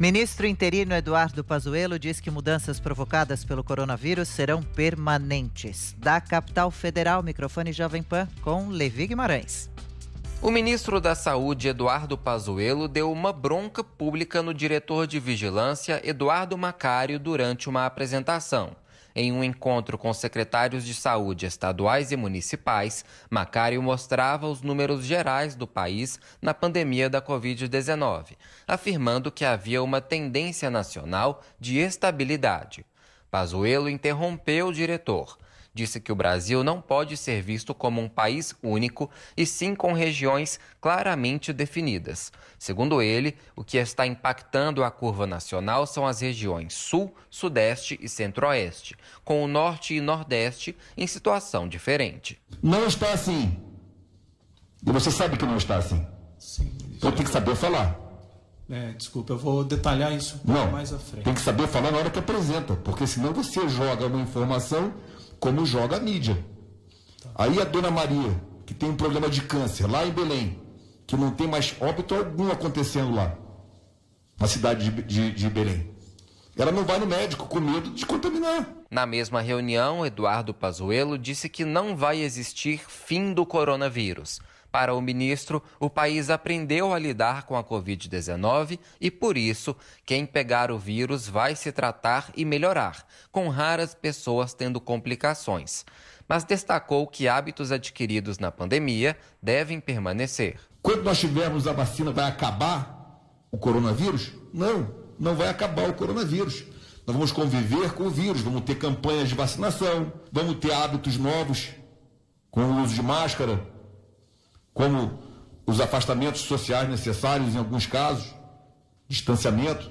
Ministro interino Eduardo Pazuello diz que mudanças provocadas pelo coronavírus serão permanentes. Da capital federal, microfone Jovem Pan com Levi Guimarães. O ministro da Saúde, Eduardo Pazuello, deu uma bronca pública no diretor de vigilância, Eduardo Macário, durante uma apresentação. Em um encontro com secretários de saúde estaduais e municipais, Macário mostrava os números gerais do país na pandemia da Covid-19, afirmando que havia uma tendência nacional de estabilidade. Pazuello interrompeu o diretor disse que o Brasil não pode ser visto como um país único e sim com regiões claramente definidas. Segundo ele, o que está impactando a curva nacional são as regiões Sul, Sudeste e Centro-Oeste, com o Norte e Nordeste em situação diferente. Não está assim. E você sabe que não está assim. Sim. Então tem que saber falar. É, desculpa, eu vou detalhar isso não, mais à frente. Tem que saber falar na hora que apresenta, porque senão você joga uma informação como joga a mídia. Aí a dona Maria, que tem um problema de câncer lá em Belém, que não tem mais óbito algum acontecendo lá, na cidade de, de, de Belém. Ela não vai no médico com medo de contaminar. Na mesma reunião, Eduardo Pazuello disse que não vai existir fim do coronavírus para o ministro, o país aprendeu a lidar com a Covid-19 e, por isso, quem pegar o vírus vai se tratar e melhorar, com raras pessoas tendo complicações. Mas destacou que hábitos adquiridos na pandemia devem permanecer. Quando nós tivermos a vacina, vai acabar o coronavírus? Não, não vai acabar o coronavírus. Nós vamos conviver com o vírus, vamos ter campanhas de vacinação, vamos ter hábitos novos, com o uso de máscara, como os afastamentos sociais necessários em alguns casos, distanciamento.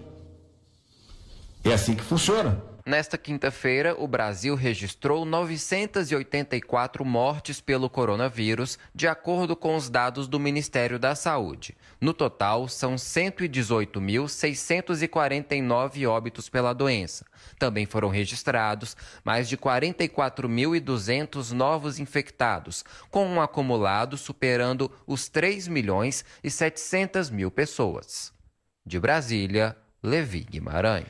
É assim que funciona. Nesta quinta-feira, o Brasil registrou 984 mortes pelo coronavírus, de acordo com os dados do Ministério da Saúde. No total, são 118.649 óbitos pela doença. Também foram registrados mais de 44.200 novos infectados, com um acumulado superando os 3 milhões e 700 mil pessoas. De Brasília, Levi Guimarães.